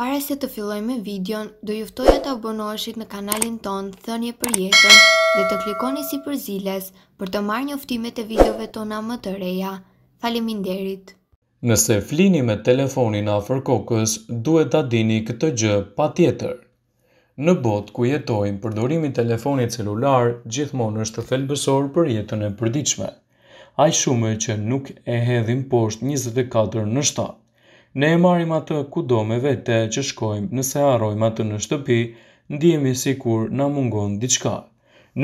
Pare se të filloj me videon, do e të abonoheshit në kanalin ton Thënje për jetën dhe të klikoni si për ziles për të marrë njoftimet e videove tona më të reja. Faleminderit. Nëse flini me telefonin afër kokës, duhet ta dini këtë gjë pa tjetër. Në bot ku jetojmë, përdorimi telefonit celular gjithmonë është thelbësor për jetën e përdiqme. Aj shume që nuk e hedhim poshtë 24 në 7 ne e marim atë ku do me vete që shkojmë nëse arrojmë atë në shtëpi, ndihemi si kur na mungon diçka.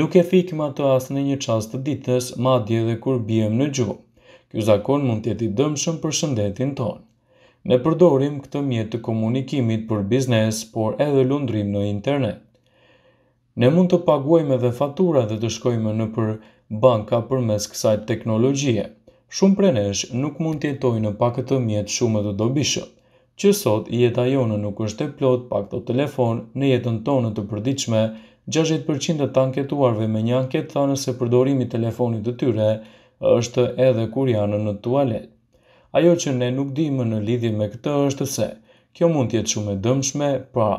Nuk e fikim atë asë në një çast të ditës, ma edhe dhe kur bijem në gjumë. Kjo zakon mund tjeti dëmshëm për shëndetin tonë. Ne përdorim këtë mjetë të komunikimit për biznes, por edhe lundrim në internet. Ne mund të paguajme dhe fatura dhe të shkojme në për banka për mes teknologjie shumë nesh nuk mund të jetoj në pak të mjetë shumë dhe dobishëm, që sot jeta jonë nuk është e plot pak të telefon në jetën tonë të përdiqme, 60% të anketuarve me një anket thanë se përdorimi telefonit të tyre është edhe kur janë në tualet. Ajo që ne nuk dimë në lidhje me këtë është se, kjo mund të jetë shumë e dëmshme, pra,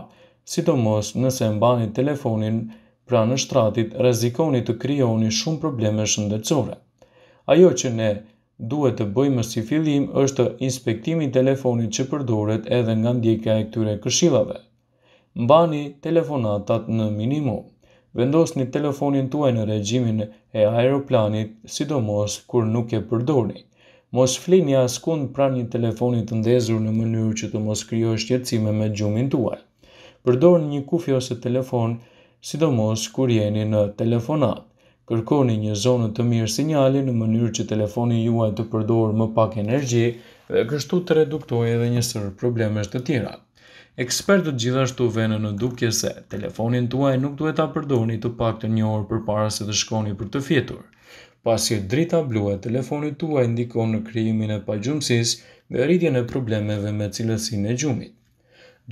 si të mos nëse mbani telefonin pra në shtratit, rezikoni të kryoni shumë probleme shëndecore. Ajo që ne duhet të bëjmë si fillim është inspektimi telefonit që përdoret edhe nga ndjekja e këtyre këshillave. Mbani telefonatat në minimum. Vendosni telefonin tuaj në regjimin e aeroplanit, sidomos kur nuk e përdorni. Mos flini askund pranë një telefoni të ndezur në mënyrë që të mos krijosh shqetësime me gjumin tuaj. Përdorni një kufi ose telefon, sidomos kur jeni në telefonat kërkoni një zonë të mirë sinjali në mënyrë që telefoni juaj të përdor më pak energji dhe kështu të reduktoj edhe një sërë të tjera. Ekspertët gjithashtu venë në dukje se telefonin tuaj nuk duhet ta përdoni të pak të një orë për para se të shkoni për të fjetur. Pas drita blue e telefonit tuaj ndikon në krijimin e gjumësis dhe rritjen e problemeve me cilësin e gjumit.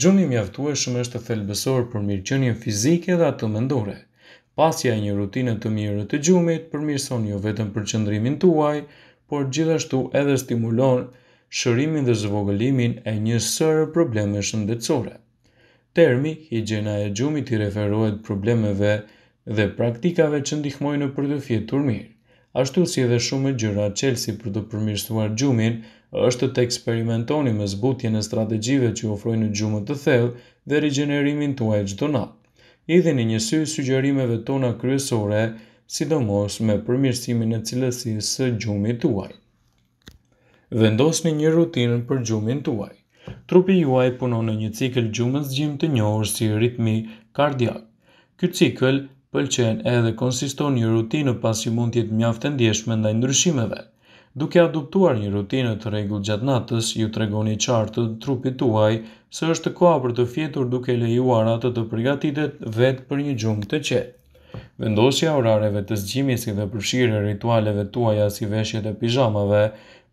Gjumi mjaftueshëm është thelbësor për mirëqenien fizike dhe atë mendore. Pasja një rutinë të mirë të gjumit përmirëson jo vetëm për qëndrimin tuaj, por gjithashtu edhe stimulon shërimin dhe zvogëlimin e një sërë probleme shëndetësore. Termi, higjena e gjumit i referohet problemeve dhe praktikave që ndihmojnë për të fjetur mirë. Ashtu si edhe shumë gjëra qelsi për të përmirësuar gjumin, është të eksperimentoni me zbutjen e strategjive që ofrojnë gjumët të thellë dhe rigjenerimin tuaj çdo natë. Edhe në një sy sugjerimeve tona kryesore, sidomos me përmirësimin e cilësisë së gjumit tuaj. Vendosni një rutinë për gjumin tuaj. Trupi juaj punon në një cikël gjumës-zgjim të njohur si ritmi kardiak. Ky cikël pëlqen edhe konsiston një rutinë pasi mund të jetë mjaftë ndjeshme ndaj ndryshimeve. Duke adoptuar një rutinë të regull gjatë natës, ju të regoni qartë të trupit tuaj, se është koha për të fjetur duke lejuar atë të përgatitet vetë për një gjungë të qetë. Vendosja orareve të zgjimi si dhe përshirë ritualeve tuaja si veshjet e pijamave,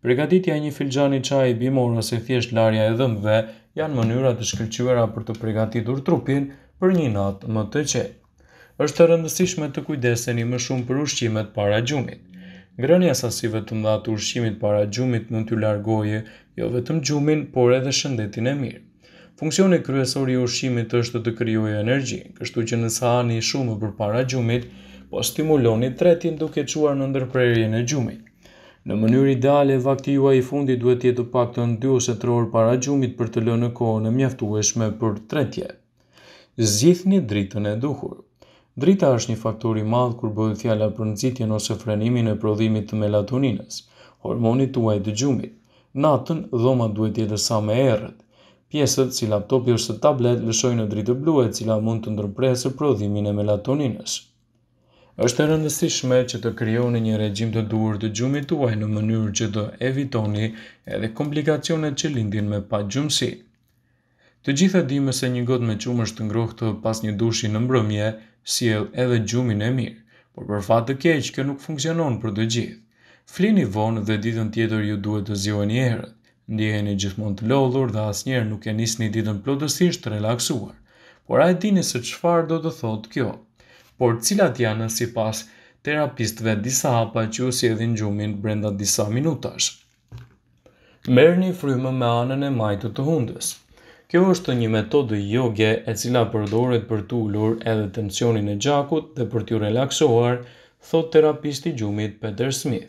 përgatitja një filxani qaj i bimor ose thjesht larja e dhëmbëve, janë mënyrat të shkërqyvera për të përgatitur trupin për një natë më të qetë. është të rëndësishme të kujdeseni më shumë për ushqimet para gjumit. Ngrënja sasive të mëdha të ushqimit para gjumit mund t'ju largoje, jo vetëm gjumin, por edhe shëndetin e mirë. Funksioni kryesor i ushqimit është të krijojë energji, kështu që nëse hani shumë përpara gjumit, po stimuloni tretin duke çuar në ndërprerjen e gjumit. Në mënyrë ideale, vakti juaj i fundit duhet të jetë të paktën 2 ose 3 orë para gjumit për të lënë kohën e mjaftueshme për tretje. Zgjidhni dritën e duhur. Drita është një faktor i madh kur bëhet fjala për nxitjen ose frenimin e prodhimit të melatoninës, hormonit tuaj të gjumit. Natën dhoma duhet të jetë sa më errët. Pjesët si laptopi ose tablet lëshojnë në dritë blu e cila mund të ndërpresë prodhimin e melatoninës. Është e rëndësishme që të krijoni një regjim të duhur të gjumit tuaj në mënyrë që të evitoni edhe komplikacionet që lindin me pa gjumësi. Të gjitha dimë se një gotë me qumë është të ngrohtë pas një dushi në mbrëmje, si edhe gjumin e mirë, por për fatë të keqë, kjo nuk funksionon për të gjithë. Flini vonë dhe ditën tjetër ju duhet të zjojë një herët, ndihën gjithmonë gjithmon të lodhur dhe asnjëherë njerë nuk e nisë një ditën plodësisht të relaksuar, por a e dini se qëfar do të thotë kjo. Por cilat janë si pas terapistve disa hapa që ju sjellin gjumin brenda disa minutash. Merë një frymë me anën e majtë të hundës. Kjo është një metodë joge e cila përdoret për të ulur edhe tensionin e gjakut dhe për t'ju relaksuar, thot terapisti gjumit Peter Smith.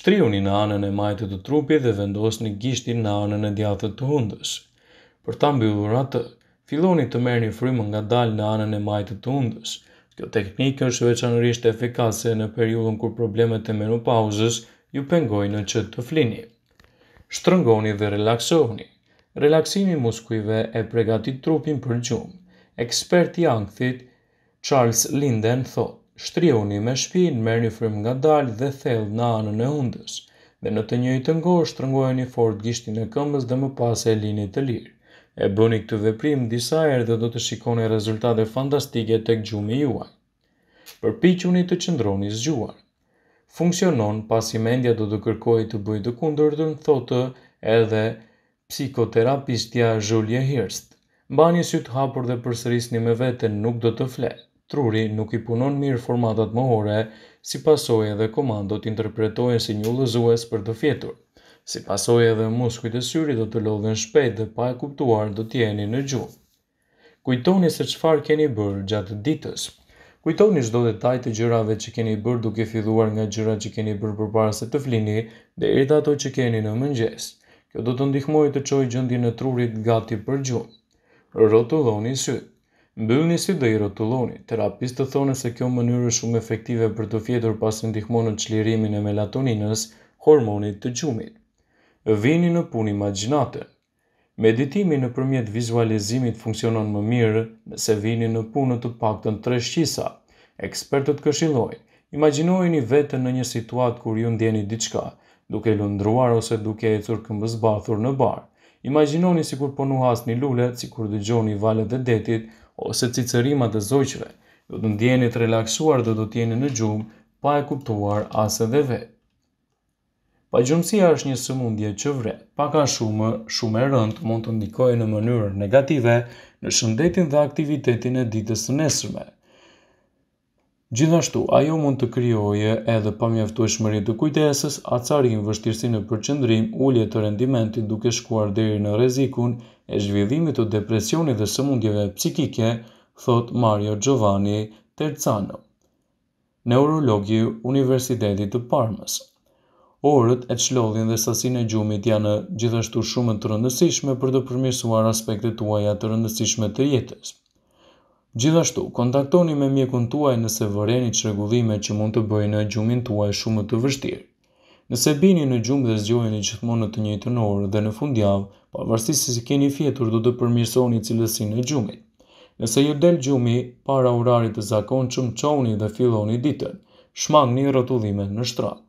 Shtriuni në anën e majtë të trupit dhe vendosni gishtin në anën e djathët të hundës. Për ta mbyllur atë, filloni të merrni nga ngadalë në anën e majtë të hundës. Kjo teknikë është veçanërisht efikase në periudhën kur problemet e menopauzës ju pengojnë në që të flini. Shtrëngoni dhe relaksoni relaksimi muskujve e pregatit trupin për gjumë. Ekspert i angthit Charles Linden thot, shtrioni me shpin, merë një frim nga dalj dhe thellë në anën e hundës, dhe në të njëjtë rëngojë shtrëngojeni fort gishtin e këmbës dhe më pas e lini të lirë. E bëni këtë veprim disa herë dhe do të shikoni rezultate fantastike tek gjumi juaj. Përpiquni të qëndroni zgjuar. Funksionon pasi mendja do të kërkojë të bëjë të thotë edhe psikoterapistja Julia Hirst. Bani një sytë hapur dhe përsërisni me vete nuk do të fle. Truri nuk i punon mirë formatat më hore, si pasoj edhe komando të interpretojë si një lëzues për të fjetur. Si pasoj edhe muskujt e syri do të lodhen shpejt dhe pa e kuptuar do t'jeni në gjumë. Kujtoni se qëfar keni bërë gjatë ditës. Kujtoni shdo detaj të gjërave që keni bërë duke fiduar nga gjëra që keni bërë për parëse të flini dhe i ato që keni në mëngjesë. Kjo do të ndihmoj të qoj gjëndi në trurit gati për gjumë. Rotuloni sy. Mbyllni një sy dhe i rotuloni. Terapis të thone se kjo mënyrë shumë efektive për të fjetur pas të ndihmoj në qlirimin e melatoninës, hormonit të gjumit. Vini në puni maginate. Meditimi në përmjet vizualizimit funksionon më mirë nëse vini në punë të paktën të në tre shqisa. Ekspertët këshilojnë. Imaginojnë i vetën në një situatë kur ju ndjeni diçka duke lëndruar ose duke e cur këmbës bathur në barë. Imaginoni si kur ponu hasë një lullet, si kur dëgjoni valet e detit, ose cicërimat e zojqve. Do të ndjeni të relaksuar dhe do të jeni në gjumë, pa e kuptuar asë dhe vetë. Pa gjumësia është një sëmundje që vre, paka shumë, shumë e rënd mund të ndikojë në mënyrë negative në shëndetin dhe aktivitetin e ditës të nesërme. Gjithashtu, ajo mund të kryoje edhe pa mjeftu e shmëri të kujtesës, acarin vështirësi në përqëndrim, ullje të rendimentin duke shkuar deri në rezikun e zhvillimit të depresionit dhe sëmundjeve psikike, thot Mario Giovanni Terzano, neurologi Universitetit të Parmës. Orët e qlodhin dhe sasin e gjumit janë gjithashtu shumë të rëndësishme për të përmirësuar aspektet tuaja të rëndësishme të jetës. Gjithashtu, kontaktoni me mjekun tuaj nëse vëreni çrregullime që mund të bëjnë gjumin tuaj shumë të vështirë. Nëse bini në gjumë dhe zgjoheni gjithmonë në të njëjtën orë dhe në fundjavë, pavarësisht se si keni fjetur, do të përmirësoni cilësinë e gjumit. Nëse ju del gjumi para orarit të zakonshëm, qoni dhe filloni ditën. Shmangni rrotullimet në shtrat.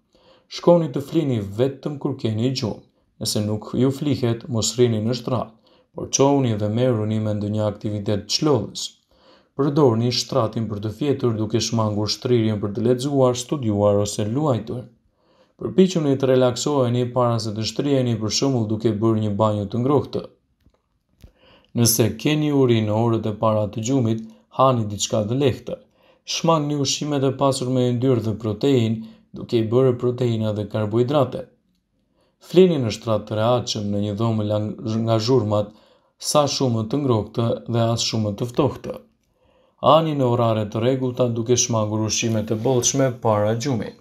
Shkoni të flini vetëm kur keni gjumë. Nëse nuk ju flihet, mos rini në shtrat, por çoni dhe merruni me ndonjë aktivitet çlodhës përdorni shtratin për të fjetur duke shmangur shtririn për të ledzuar, studuar ose luajtur. Përpichuni të relaksoheni para se të shtrijeni për shumull duke bërë një banjë të ngrohtë. Nëse keni uri në orët e para të gjumit, hani diçka dhe lehtë. Shmang një ushimet e pasur me ndyrë dhe protein, duke i bërë proteina dhe karbohidrate. Flini në shtrat të reaqëm në një dhomë nga zhurmat, sa shumë të ngrohtë dhe as shumë të ftohtë ani në orare të regullta duke shmangur ushqimet e bolshme para gjumit.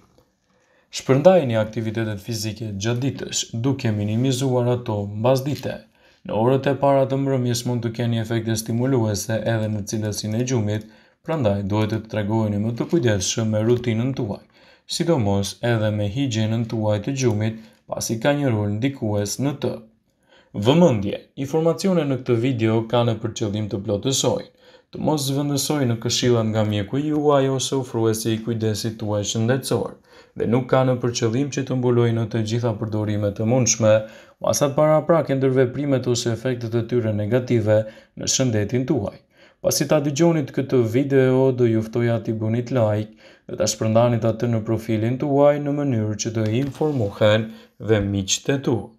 një aktivitetet fizike gjatë ditësh, duke minimizuar ato mbas dite. Në orët e para të mbrëmjes mund të keni efekte stimuluese edhe në cilësinë e gjumit, prandaj duhet të tregojni më të kujdesshëm me rutinën tuaj, sidomos edhe me higjienën tuaj të gjumit, pasi ka një rol ndikues në të. Vëmendje, informacione në këtë video kanë për qëllim të plotësojnë të mos zvëndësoj në këshilat nga mjeku juaj ose ufruesi i kujdesit tuaj shëndetësor, dhe nuk ka në përqëllim që të mbuloj në të gjitha përdorimet të mundshme, masat para pra ndërve primet ose efektet të tyre negative në shëndetin tuaj. Pasi ta dëgjonit këtë video, do juftoj ati bunit like dhe ta shpërndanit atë në profilin të uaj në mënyrë që të informohen dhe miqët e tuaj.